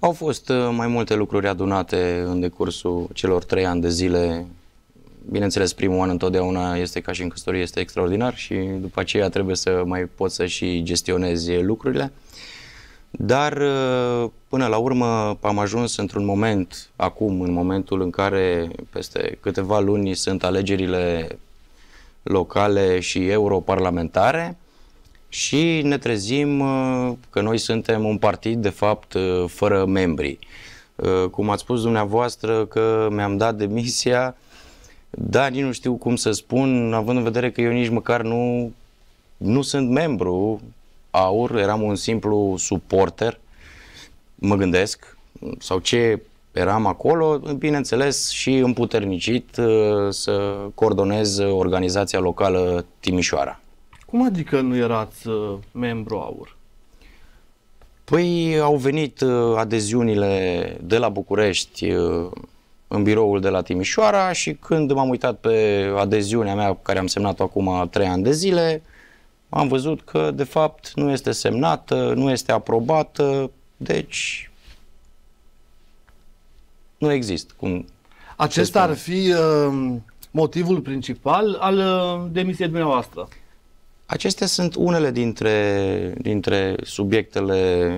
Au fost uh, mai multe lucruri adunate în decursul celor trei ani de zile. Bineînțeles, primul an întotdeauna este ca și în căsătorie, este extraordinar și după aceea trebuie să mai poți să și gestionezi lucrurile. Dar uh, până la urmă am ajuns într-un moment, acum, în momentul în care peste câteva luni sunt alegerile locale și europarlamentare, și ne trezim uh, că noi suntem un partid, de fapt, uh, fără membri. Uh, cum ați spus dumneavoastră că mi-am dat demisia, da, nici nu știu cum să spun, având în vedere că eu nici măcar nu, nu sunt membru AUR, eram un simplu suporter, mă gândesc, sau ce eram acolo, bineînțeles și împuternicit să coordonez organizația locală Timișoara. Cum adică nu erați uh, membru AUR? Păi au venit uh, adeziunile de la București uh, în biroul de la Timișoara și când m-am uitat pe adeziunea mea care am semnat-o acum 3 ani de zile, am văzut că de fapt nu este semnată, nu este aprobată, deci nu există. Cum Acesta ar fi uh, motivul principal al uh, demisiei dumneavoastră. Acestea sunt unele dintre, dintre subiectele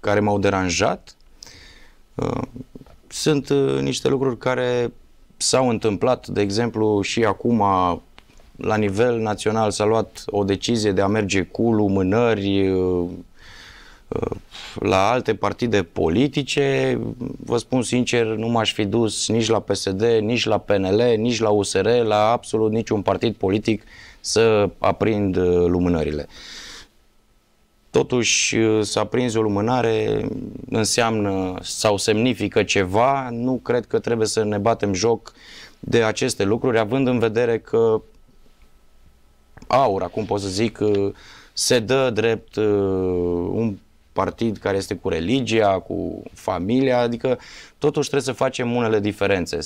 care m-au deranjat. Uh, sunt uh, niște lucruri care s-au întâmplat, de exemplu, și acum la nivel național s-a luat o decizie de a merge cu lumânări, uh, la alte partide politice, vă spun sincer, nu m-aș fi dus nici la PSD, nici la PNL, nici la USR, la absolut niciun partid politic să aprind uh, lumânările. Totuși, uh, să aprinzi o lumânare înseamnă sau semnifică ceva, nu cred că trebuie să ne batem joc de aceste lucruri, având în vedere că aur, acum pot să zic, uh, se dă drept un partid care este cu religia, cu familia, adică totuși trebuie să facem unele diferențe.